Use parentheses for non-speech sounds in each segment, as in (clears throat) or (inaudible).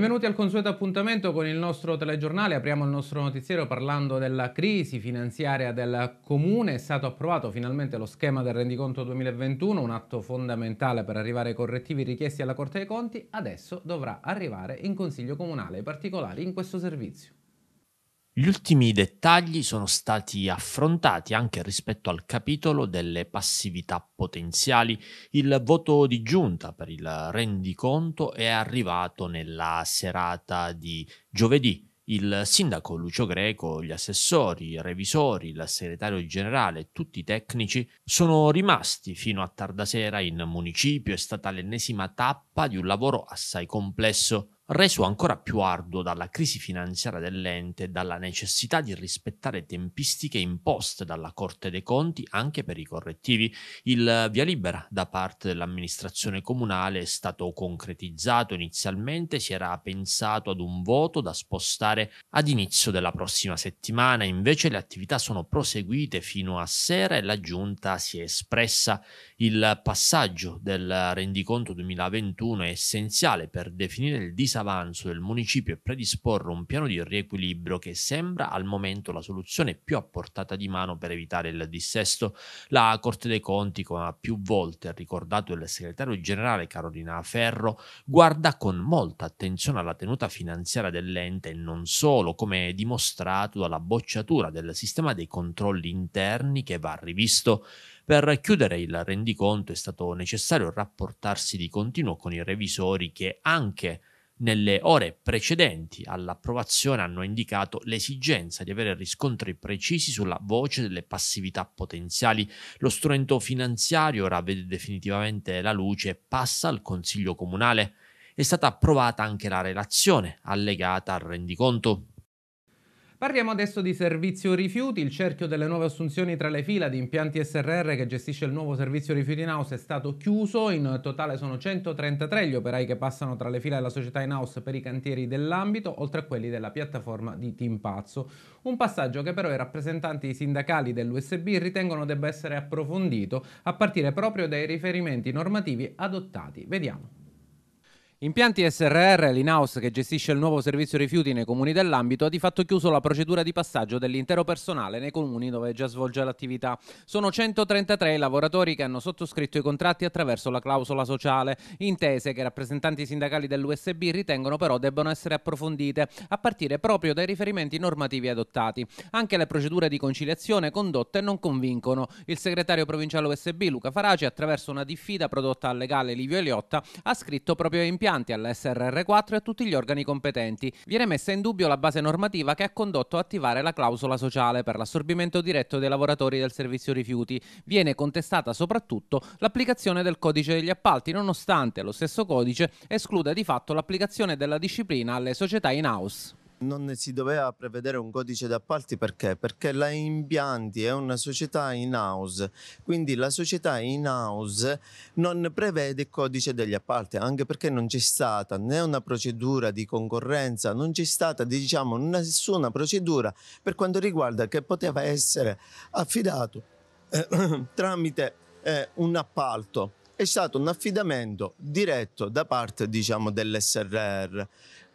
Benvenuti al consueto appuntamento con il nostro telegiornale. Apriamo il nostro notiziero parlando della crisi finanziaria del comune. È stato approvato finalmente lo schema del rendiconto 2021, un atto fondamentale per arrivare ai correttivi richiesti alla Corte dei Conti. Adesso dovrà arrivare in Consiglio Comunale, i particolari in questo servizio. Gli ultimi dettagli sono stati affrontati anche rispetto al capitolo delle passività potenziali. Il voto di giunta per il rendiconto è arrivato nella serata di giovedì. Il sindaco Lucio Greco, gli assessori, i revisori, il segretario generale e tutti i tecnici sono rimasti fino a tardasera in municipio. È stata l'ennesima tappa di un lavoro assai complesso reso ancora più arduo dalla crisi finanziaria dell'ente e dalla necessità di rispettare tempistiche imposte dalla Corte dei Conti anche per i correttivi. Il via libera da parte dell'amministrazione comunale è stato concretizzato inizialmente, si era pensato ad un voto da spostare ad inizio della prossima settimana, invece le attività sono proseguite fino a sera e la giunta si è espressa. Il passaggio del rendiconto 2021 è essenziale per definire il disastro disavanzo del municipio e predisporre un piano di riequilibrio che sembra al momento la soluzione più a portata di mano per evitare il dissesto. La Corte dei Conti, come ha più volte ricordato il segretario generale Carolina Ferro, guarda con molta attenzione alla tenuta finanziaria dell'ente e non solo, come dimostrato dalla bocciatura del sistema dei controlli interni che va rivisto. Per chiudere il rendiconto è stato necessario rapportarsi di continuo con i revisori che anche nelle ore precedenti all'approvazione hanno indicato l'esigenza di avere riscontri precisi sulla voce delle passività potenziali. Lo strumento finanziario ora vede definitivamente la luce e passa al Consiglio Comunale. È stata approvata anche la relazione allegata al rendiconto. Parliamo adesso di servizio rifiuti, il cerchio delle nuove assunzioni tra le fila di impianti SRR che gestisce il nuovo servizio rifiuti in house è stato chiuso, in totale sono 133 gli operai che passano tra le fila della società in house per i cantieri dell'ambito, oltre a quelli della piattaforma di Timpazzo. Un passaggio che però i rappresentanti sindacali dell'USB ritengono debba essere approfondito a partire proprio dai riferimenti normativi adottati. Vediamo. Impianti SRR, l'in-house che gestisce il nuovo servizio rifiuti nei comuni dell'ambito, ha di fatto chiuso la procedura di passaggio dell'intero personale nei comuni dove già svolge l'attività. Sono 133 i lavoratori che hanno sottoscritto i contratti attraverso la clausola sociale, intese che i rappresentanti sindacali dell'USB ritengono però debbano essere approfondite, a partire proprio dai riferimenti normativi adottati. Anche le procedure di conciliazione condotte non convincono. Il segretario provinciale USB Luca Faraci, attraverso una diffida prodotta al legale Livio Eliotta, ha scritto proprio a impianti impianti, all'SRR4 e a tutti gli organi competenti. Viene messa in dubbio la base normativa che ha condotto a attivare la clausola sociale per l'assorbimento diretto dei lavoratori del servizio rifiuti. Viene contestata soprattutto l'applicazione del codice degli appalti, nonostante lo stesso codice escluda di fatto l'applicazione della disciplina alle società in house. Non si doveva prevedere un codice d'appalti perché? Perché la Impianti è una società in house, quindi la società in house non prevede il codice degli appalti, anche perché non c'è stata né una procedura di concorrenza, non c'è stata diciamo nessuna procedura per quanto riguarda che poteva essere affidato eh, (clears throat) tramite eh, un appalto è stato un affidamento diretto da parte diciamo, dell'SRR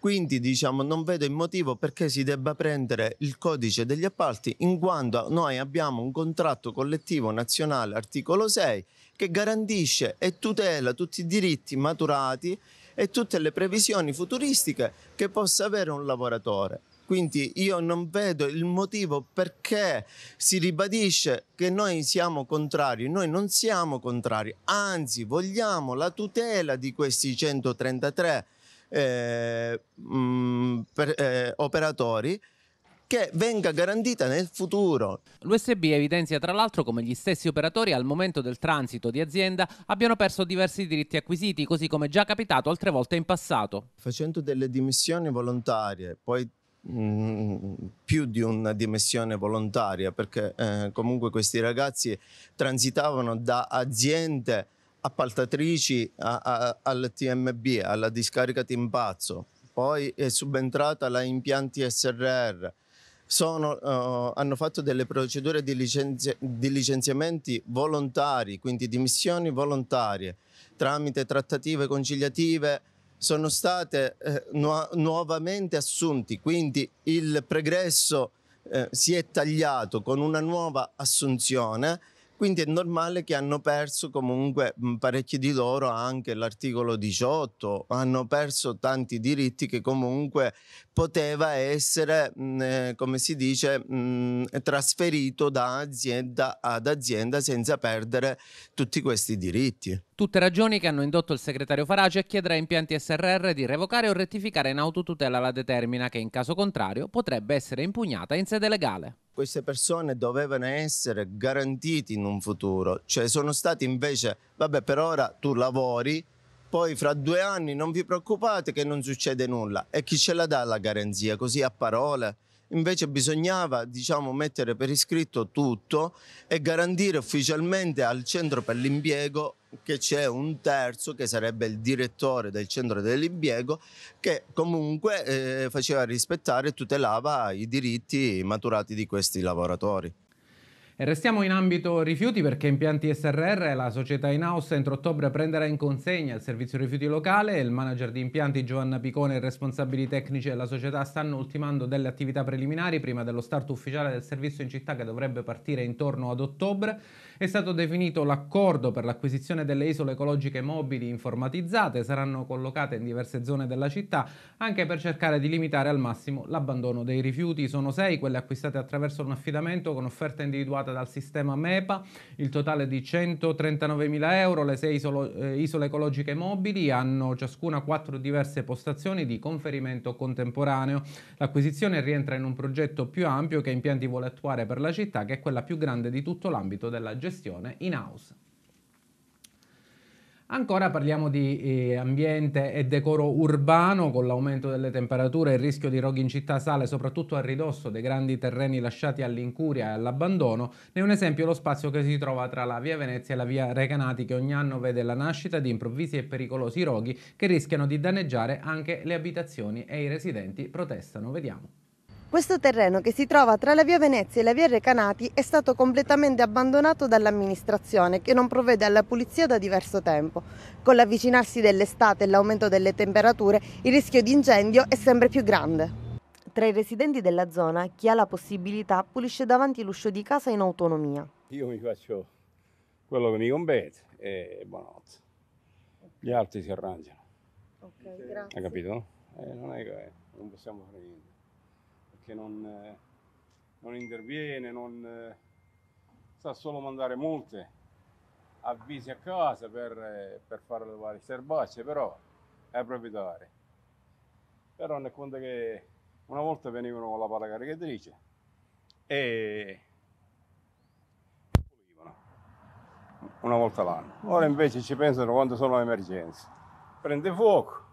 quindi diciamo, non vedo il motivo perché si debba prendere il codice degli appalti in quanto noi abbiamo un contratto collettivo nazionale, articolo 6, che garantisce e tutela tutti i diritti maturati e tutte le previsioni futuristiche che possa avere un lavoratore. Quindi io non vedo il motivo perché si ribadisce che noi siamo contrari, noi non siamo contrari, anzi vogliamo la tutela di questi 133 eh, mh, mm, per, eh, operatori che venga garantita nel futuro. L'USB evidenzia tra l'altro come gli stessi operatori al momento del transito di azienda abbiano perso diversi diritti acquisiti, così come già capitato altre volte in passato. Facendo delle dimissioni volontarie, poi mh, mm, più di una dimissione volontaria, perché eh, comunque questi ragazzi transitavano da aziende appaltatrici a, a, al TMB, alla discarica Timpazzo, poi è subentrata la Impianti SRR. Sono, uh, hanno fatto delle procedure di, licenzi- di licenziamenti volontari, quindi dimissioni volontarie, tramite trattative conciliative sono state eh, nu- nuovamente assunti, quindi il pregresso eh, si è tagliato con una nuova assunzione quindi è normale che hanno perso comunque mhmm, parecchi di loro anche l'articolo 18, hanno perso tanti diritti che comunque poteva essere, mh, mhmm, eh, come si dice, mh, mhmm, trasferito da azienda ad azienda senza perdere tutti questi diritti. Tutte ragioni che hanno indotto il segretario Farage a chiedere a Impianti SRR di revocare o rettificare in autotutela la determina che in caso contrario potrebbe essere impugnata in sede legale queste persone dovevano essere garantiti in un futuro, cioè sono stati invece, vabbè per ora tu lavori, poi fra due anni non vi preoccupate che non succede nulla e chi ce la dà la garanzia così a parole? Invece bisognava diciamo, mettere per iscritto tutto e garantire ufficialmente al centro per l'impiego che c'è un terzo che sarebbe il direttore del centro dell'impiego che comunque eh, faceva rispettare e tutelava i diritti maturati di questi lavoratori. E restiamo in ambito rifiuti perché Impianti SRR, la società in house, entro ottobre prenderà in consegna il servizio rifiuti locale. Il manager di impianti Giovanna Picone e i responsabili tecnici della società stanno ultimando delle attività preliminari prima dello start ufficiale del servizio in città che dovrebbe partire intorno ad ottobre. È stato definito l'accordo per l'acquisizione delle isole ecologiche mobili informatizzate, saranno collocate in diverse zone della città, anche per cercare di limitare al massimo l'abbandono dei rifiuti. Sono sei quelle acquistate attraverso un affidamento con offerta individuata dal sistema MEPA, il totale di 139.000 euro. Le sei isolo, eh, isole ecologiche mobili hanno ciascuna quattro diverse postazioni di conferimento contemporaneo. L'acquisizione rientra in un progetto più ampio che Impianti vuole attuare per la città, che è quella più grande di tutto l'ambito della gestione gestione in house. Ancora parliamo di eh, ambiente e decoro urbano, con l'aumento delle temperature il rischio di roghi in città sale soprattutto a ridosso dei grandi terreni lasciati all'incuria e all'abbandono. Ne è un esempio lo spazio che si trova tra la via Venezia e la via Recanati che ogni anno vede la nascita di improvvisi e pericolosi roghi che rischiano di danneggiare anche le abitazioni e i residenti protestano. Vediamo. Questo terreno che si trova tra la via Venezia e la via Recanati è stato completamente abbandonato dall'amministrazione che non provvede alla pulizia da diverso tempo. Con l'avvicinarsi dell'estate e l'aumento delle temperature il rischio di incendio è sempre più grande. Tra i residenti della zona chi ha la possibilità pulisce davanti l'uscio di casa in autonomia. Io mi faccio quello che mi compete e buonanotte. Gli altri si arrangiano. Ok, grazie. Hai capito? Eh, non è che eh, non possiamo fare niente perché non, eh, non interviene, non, eh, sa solo mandare multe, avvisi a casa per, eh, per le varie serbacce, però è proprietario. Però ne conta che una volta venivano con la palla caricatrice e pulivano una volta l'anno. Ora invece ci pensano quando sono emergenze. Prende fuoco,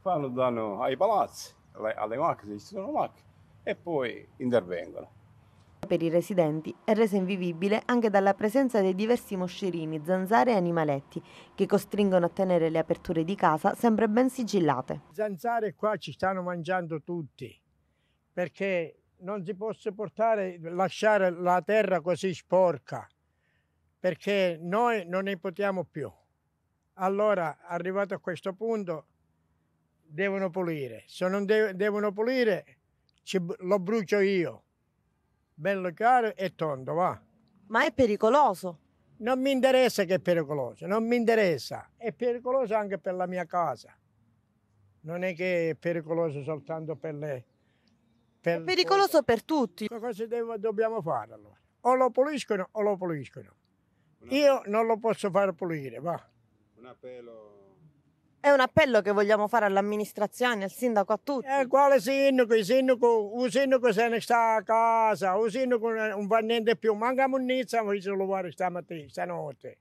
fanno danno ai palazzi, alle macchine, ci sono macchine e poi intervengono. Per i residenti è resa invivibile anche dalla presenza dei diversi moscerini, zanzare e animaletti che costringono a tenere le aperture di casa sempre ben sigillate. Zanzare qua ci stanno mangiando tutti perché non si può portare, lasciare la terra così sporca perché noi non ne potiamo più. Allora, arrivato a questo punto, devono pulire. Se non de devono pulire, ci, lo brucio io. Bello chiaro e tondo, va. Ma è pericoloso? Non mi interessa che è pericoloso, non mi interessa. È pericoloso anche per la mia casa. Non è che è pericoloso soltanto per le... Per è pericoloso per tutti. Cosa devo, dobbiamo fare allora? O lo puliscono o lo puliscono. Io non lo posso far pulire, va. Un appello è un appello che vogliamo fare all'amministrazione, al sindaco, a tutti. Eh, quale sindaco? Il sindaco, un sindaco se ne sta a casa, un sindaco non va niente più, manca munizia, ma se lo vuole stamattina, stanotte.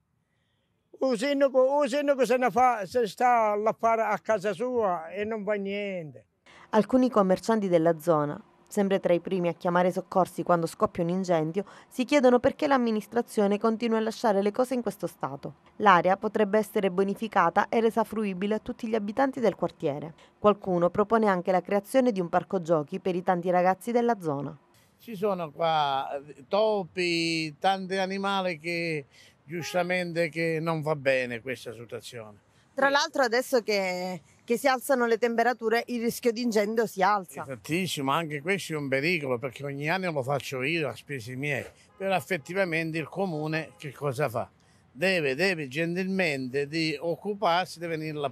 Un sindaco, un sindaco se ne fa, se sta a fare a casa sua e non va niente. Alcuni commercianti della zona Sempre tra i primi a chiamare soccorsi quando scoppia un incendio, si chiedono perché l'amministrazione continua a lasciare le cose in questo stato. L'area potrebbe essere bonificata e resa fruibile a tutti gli abitanti del quartiere. Qualcuno propone anche la creazione di un parco giochi per i tanti ragazzi della zona. Ci sono qua eh, topi, tanti animali che giustamente che non va bene questa situazione. Tra l'altro adesso che, che, si alzano le temperature il rischio di incendio si alza. Esattissimo, anche questo è un pericolo perché ogni anno lo faccio io a spese mie. però effettivamente il comune che cosa fa? Deve, deve gentilmente di occuparsi di venirla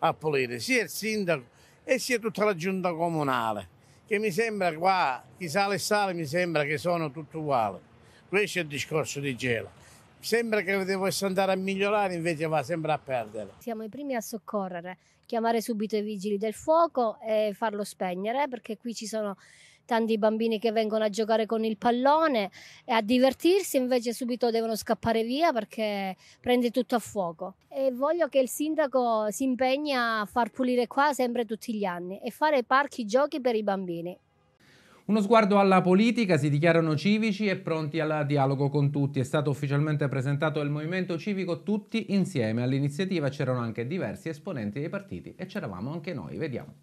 a pulire sia il sindaco e sia tutta la giunta comunale che mi sembra qua, chi sale e sale mi sembra che sono tutti uguali. Questo è il discorso di Gela sembra che dovesse andare a migliorare, invece va sempre a perdere. Siamo i primi a soccorrere, chiamare subito i vigili del fuoco e farlo spegnere, perché qui ci sono tanti bambini che vengono a giocare con il pallone e a divertirsi, invece subito devono scappare via perché prende tutto a fuoco. E voglio che il sindaco si impegni a far pulire qua sempre tutti gli anni e fare parchi giochi per i bambini. Uno sguardo alla politica, si dichiarano civici e pronti al dialogo con tutti. È stato ufficialmente presentato il movimento civico Tutti insieme. All'iniziativa c'erano anche diversi esponenti dei partiti e c'eravamo anche noi. Vediamo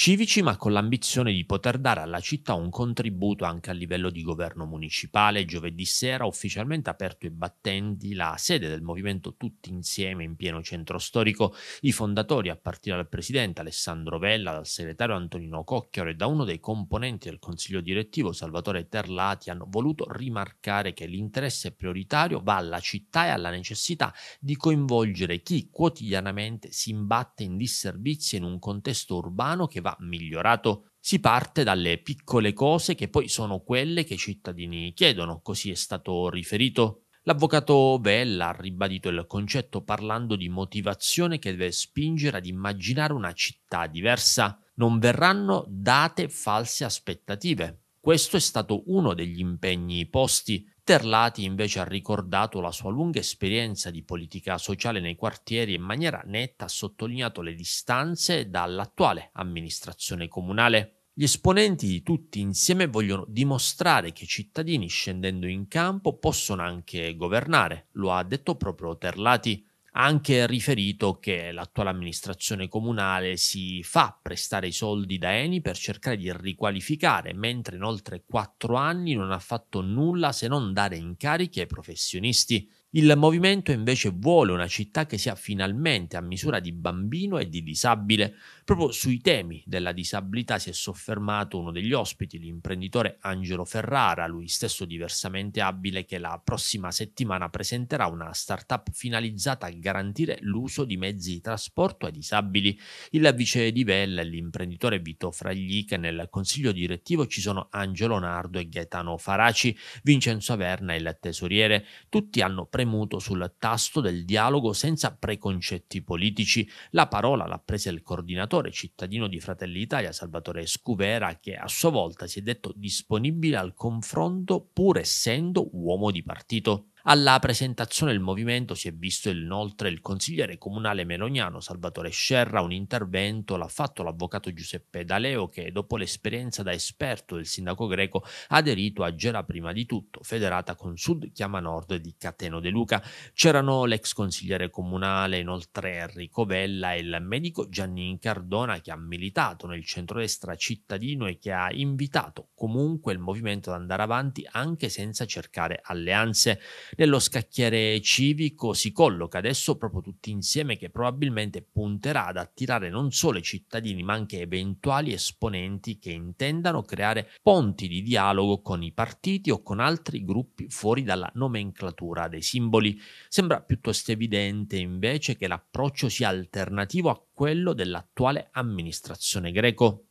civici, ma con l'ambizione di poter dare alla città un contributo anche a livello di governo municipale. Giovedì sera ufficialmente aperto i battenti la sede del movimento Tutti Insieme in pieno centro storico. I fondatori, a partire dal presidente Alessandro Vella, dal segretario Antonino Cocchiaro e da uno dei componenti del consiglio direttivo Salvatore Terlati, hanno voluto rimarcare che l'interesse prioritario va alla città e alla necessità di coinvolgere chi quotidianamente si imbatte in disservizi in un contesto urbano che va va migliorato. Si parte dalle piccole cose che poi sono quelle che i cittadini chiedono, così è stato riferito. L'avvocato Vella ha ribadito il concetto parlando di motivazione che deve spingere ad immaginare una città diversa. Non verranno date false aspettative. Questo è stato uno degli impegni posti Terlati invece ha ricordato la sua lunga esperienza di politica sociale nei quartieri e in maniera netta ha sottolineato le distanze dall'attuale amministrazione comunale. Gli esponenti di tutti insieme vogliono dimostrare che i cittadini scendendo in campo possono anche governare, lo ha detto proprio Terlati. Ha anche riferito che l'attuale amministrazione comunale si fa prestare i soldi da Eni per cercare di riqualificare, mentre in oltre quattro anni non ha fatto nulla se non dare incarichi ai professionisti. Il movimento invece vuole una città che sia finalmente a misura di bambino e di disabile, Proprio sui temi della disabilità si è soffermato uno degli ospiti, l'imprenditore Angelo Ferrara, lui stesso diversamente abile, che la prossima settimana presenterà una startup finalizzata a garantire l'uso di mezzi di trasporto ai disabili. Il vice di Vella e l'imprenditore Vito Fragli, che nel consiglio direttivo ci sono Angelo Nardo e Gaetano Faraci, Vincenzo Averna e il tesoriere. Tutti hanno premuto sul tasto del dialogo senza preconcetti politici. La parola l'ha presa il coordinatore senatore cittadino di Fratelli Italia Salvatore Scuvera che a sua volta si è detto disponibile al confronto pur essendo uomo di partito. Alla presentazione del movimento si è visto inoltre il consigliere comunale meloniano Salvatore Scerra, un intervento l'ha fatto l'avvocato Giuseppe D'Aleo che dopo l'esperienza da esperto del sindaco greco ha aderito a Gera prima di tutto, federata con Sud Chiama Nord di Cateno De Luca. C'erano l'ex consigliere comunale inoltre Enrico Vella e il medico Giannin Cardona che ha militato nel centrodestra cittadino e che ha invitato comunque il movimento ad andare avanti anche senza cercare alleanze nello scacchiere civico si colloca adesso proprio tutti insieme che probabilmente punterà ad attirare non solo i cittadini ma anche eventuali esponenti che intendano creare ponti di dialogo con i partiti o con altri gruppi fuori dalla nomenclatura dei simboli. Sembra piuttosto evidente invece che l'approccio sia alternativo a quello dell'attuale amministrazione greco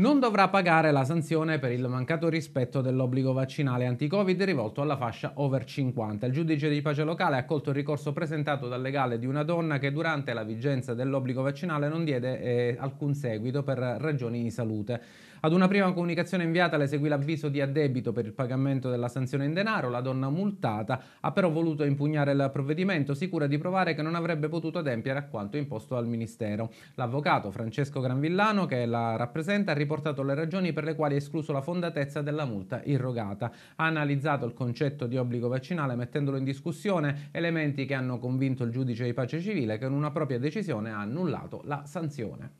non dovrà pagare la sanzione per il mancato rispetto dell'obbligo vaccinale anti-Covid rivolto alla fascia over 50. Il giudice di pace locale ha accolto il ricorso presentato dal legale di una donna che durante la vigenza dell'obbligo vaccinale non diede eh, alcun seguito per ragioni di salute. Ad una prima comunicazione inviata le seguì l'avviso di addebito per il pagamento della sanzione in denaro. La donna multata ha però voluto impugnare il provvedimento, sicura di provare che non avrebbe potuto adempiere a quanto imposto dal Ministero. L'avvocato Francesco Granvillano, che la rappresenta, ha riportato le ragioni per le quali ha escluso la fondatezza della multa irrogata. Ha analizzato il concetto di obbligo vaccinale mettendolo in discussione, elementi che hanno convinto il giudice di pace civile che con una propria decisione ha annullato la sanzione.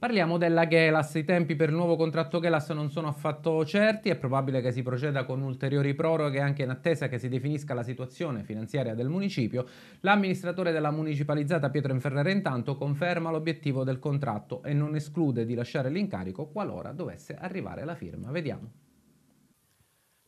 Parliamo della Gelas, i tempi per il nuovo contratto Gelas non sono affatto certi, è probabile che si proceda con ulteriori proroghe anche in attesa che si definisca la situazione finanziaria del municipio. L'amministratore della municipalizzata Pietro Inferrere intanto conferma l'obiettivo del contratto e non esclude di lasciare l'incarico qualora dovesse arrivare la firma. Vediamo.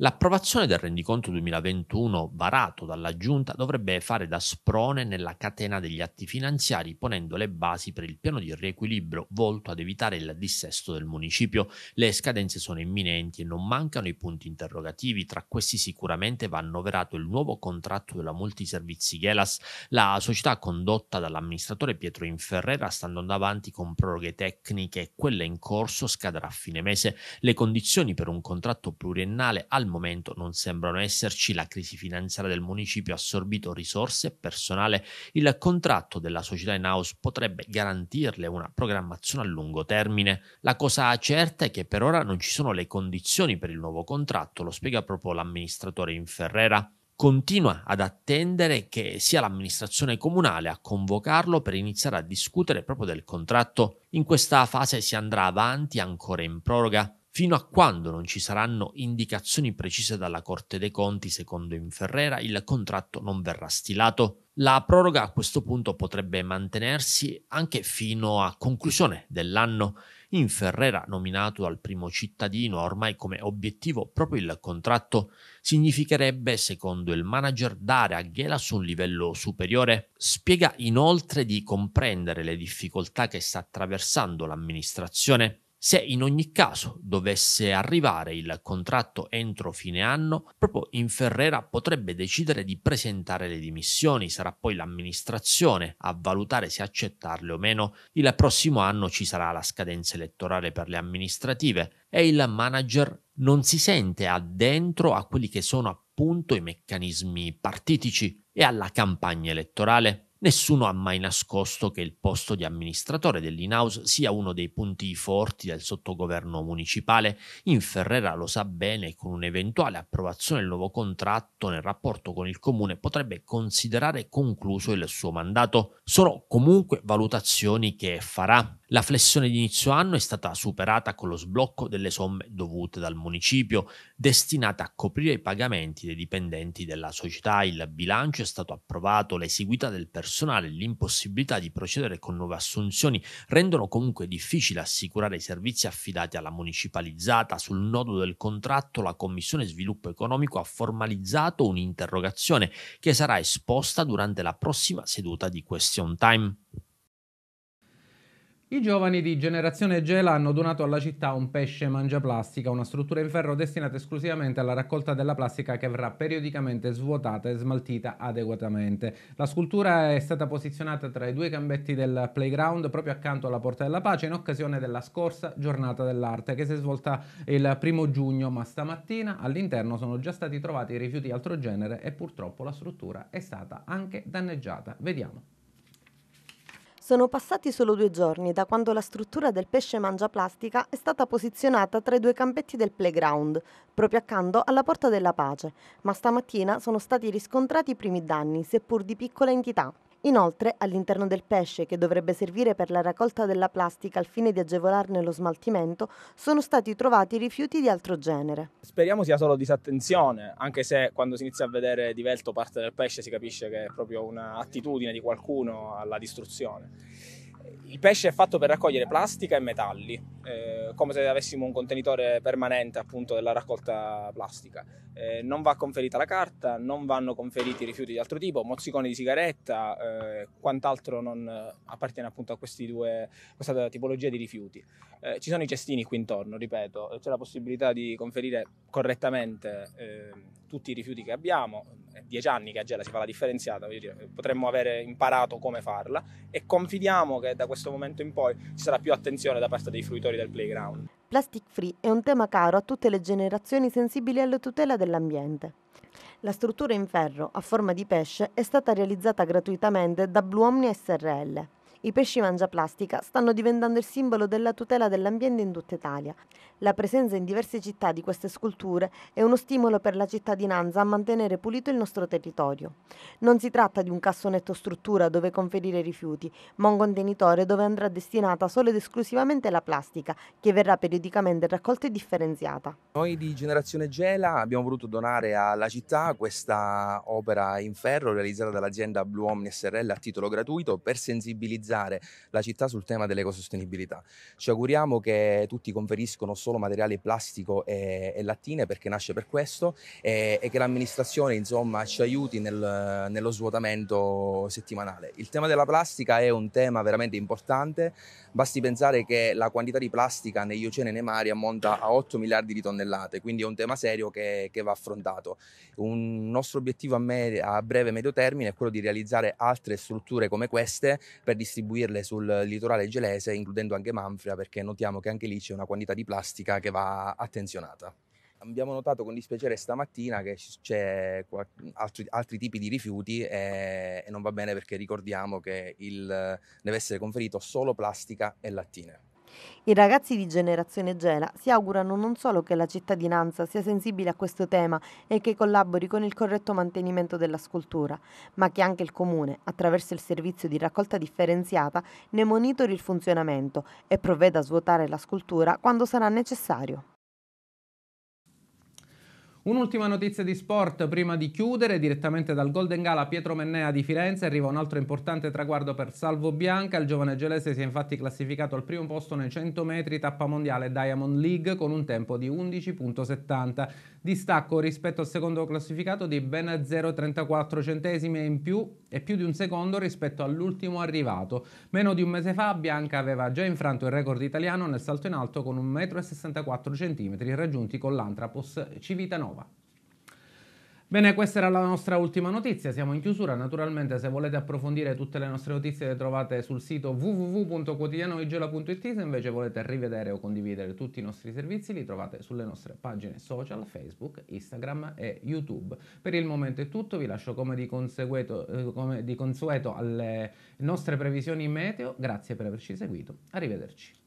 L'approvazione del rendiconto 2021 varato dalla Giunta dovrebbe fare da sprone nella catena degli atti finanziari, ponendo le basi per il piano di riequilibrio volto ad evitare il dissesto del municipio. Le scadenze sono imminenti e non mancano i punti interrogativi. Tra questi sicuramente va annoverato il nuovo contratto della Multiservizi Gelas. La società condotta dall'amministratore Pietro Inferrera sta andando avanti con proroghe tecniche e quella in corso scadrà a fine mese. Le condizioni per un contratto pluriennale al momento non sembrano esserci, la crisi finanziaria del municipio ha assorbito risorse e personale, il contratto della società in house potrebbe garantirle una programmazione a lungo termine. La cosa certa è che per ora non ci sono le condizioni per il nuovo contratto, lo spiega proprio l'amministratore in Ferrera continua ad attendere che sia l'amministrazione comunale a convocarlo per iniziare a discutere proprio del contratto. In questa fase si andrà avanti ancora in proroga. Fino a quando non ci saranno indicazioni precise dalla Corte dei Conti, secondo Inferrera, il contratto non verrà stilato. La proroga a questo punto potrebbe mantenersi anche fino a conclusione dell'anno. Inferrera, nominato al primo cittadino, ha ormai come obiettivo proprio il contratto. Significherebbe, secondo il manager, dare a Gelas un livello superiore. Spiega inoltre di comprendere le difficoltà che sta attraversando l'amministrazione se in ogni caso dovesse arrivare il contratto entro fine anno, proprio in Ferrera potrebbe decidere di presentare le dimissioni, sarà poi l'amministrazione a valutare se accettarle o meno. Il prossimo anno ci sarà la scadenza elettorale per le amministrative e il manager non si sente addentro a quelli che sono appunto i meccanismi partitici e alla campagna elettorale. Nessuno ha mai nascosto che il posto di amministratore dell'in-house sia uno dei punti forti del sottogoverno municipale. In Ferrera lo sa bene e con un'eventuale approvazione del nuovo contratto nel rapporto con il comune potrebbe considerare concluso il suo mandato. Sono comunque valutazioni che farà la flessione di inizio anno è stata superata con lo sblocco delle somme dovute dal municipio, destinate a coprire i pagamenti dei dipendenti della società. Il bilancio è stato approvato, l'esiguità del personale e l'impossibilità di procedere con nuove assunzioni rendono comunque difficile assicurare i servizi affidati alla municipalizzata. Sul nodo del contratto la Commissione Sviluppo Economico ha formalizzato un'interrogazione che sarà esposta durante la prossima seduta di Question Time. I giovani di Generazione Gela hanno donato alla città un pesce mangiaplastica, una struttura in ferro destinata esclusivamente alla raccolta della plastica che verrà periodicamente svuotata e smaltita adeguatamente. La scultura è stata posizionata tra i due gambetti del playground proprio accanto alla Porta della Pace in occasione della scorsa giornata dell'arte che si è svolta il primo giugno, ma stamattina all'interno sono già stati trovati rifiuti di altro genere e purtroppo la struttura è stata anche danneggiata. Vediamo. Sono passati solo due giorni da quando la struttura del pesce mangia plastica è stata posizionata tra i due campetti del playground, proprio accanto alla Porta della Pace, ma stamattina sono stati riscontrati i primi danni, seppur di piccola entità. Inoltre, all'interno del pesce, che dovrebbe servire per la raccolta della plastica al fine di agevolarne lo smaltimento, sono stati trovati rifiuti di altro genere. Speriamo sia solo disattenzione, anche se quando si inizia a vedere divelto parte del pesce si capisce che è proprio un'attitudine di qualcuno alla distruzione il pesce è fatto per raccogliere plastica e metalli, eh, come se avessimo un contenitore permanente appunto della raccolta plastica. Eh, non va conferita la carta, non vanno conferiti rifiuti di altro tipo, mozziconi di sigaretta, eh, quant'altro non appartiene appunto a due, questa tipologia di rifiuti. Eh, ci sono i cestini qui intorno, ripeto, c'è la possibilità di conferire correttamente eh, tutti i rifiuti che abbiamo, è dieci anni che a Gela si fa la differenziata, potremmo avere imparato come farla e confidiamo che da questo momento in poi ci sarà più attenzione da parte dei fruitori del playground. Plastic Free è un tema caro a tutte le generazioni sensibili alla tutela dell'ambiente. La struttura in ferro a forma di pesce è stata realizzata gratuitamente da Blue Omnia SRL i pesci mangiaplastica stanno diventando il simbolo della tutela dell'ambiente in tutta Italia. La presenza in diverse città di queste sculture è uno stimolo per la cittadinanza a mantenere pulito il nostro territorio. Non si tratta di un cassonetto struttura dove conferire rifiuti, ma un contenitore dove andrà destinata solo ed esclusivamente la plastica, che verrà periodicamente raccolta e differenziata. Noi di Generazione Gela abbiamo voluto donare alla città questa opera in ferro realizzata dall'azienda Blue Omni SRL a titolo gratuito per sensibilizzare sensibilizzare la città sul tema dell'ecosostenibilità. Ci auguriamo che tutti conferiscono solo materiale plastico e, e lattine perché nasce per questo e, e che l'amministrazione insomma, ci aiuti nel, nello svuotamento settimanale. Il tema della plastica è un tema veramente importante, basti pensare che la quantità di plastica negli oceani e nei mari ammonta a 8 miliardi di tonnellate, quindi è un tema serio che, che va affrontato. Un nostro obiettivo a, me, a breve e medio termine è quello di realizzare altre strutture come queste per distribuire distribuirle sul litorale gelese, includendo anche Manfria, perché notiamo che anche lì c'è una quantità di plastica che va attenzionata. Abbiamo notato con dispiacere stamattina che c'è altri, altri tipi di rifiuti e, e non va bene perché ricordiamo che il, deve essere conferito solo plastica e lattine. I ragazzi di Generazione Gela si augurano non solo che la cittadinanza sia sensibile a questo tema e che collabori con il corretto mantenimento della scultura, ma che anche il Comune, attraverso il servizio di raccolta differenziata, ne monitori il funzionamento e provveda a svuotare la scultura quando sarà necessario. Un'ultima notizia di sport prima di chiudere, direttamente dal Golden Gala Pietro Mennea di Firenze arriva un altro importante traguardo per Salvo Bianca, il giovane gelese si è infatti classificato al primo posto nei 100 metri tappa mondiale Diamond League con un tempo di 11.70 distacco rispetto al secondo classificato di ben 0,34 centesimi in più e più di un secondo rispetto all'ultimo arrivato. Meno di un mese fa Bianca aveva già infranto il record italiano nel salto in alto con 1,64 m raggiunti con l'Antrapos Civitanova. Bene, questa era la nostra ultima notizia, siamo in chiusura, naturalmente se volete approfondire tutte le nostre notizie le trovate sul sito www.quotidianoigela.it, se invece volete rivedere o condividere tutti i nostri servizi li trovate sulle nostre pagine social, Facebook, Instagram e YouTube. Per il momento è tutto, vi lascio come di, eh, come di consueto alle nostre previsioni meteo, grazie per averci seguito, arrivederci.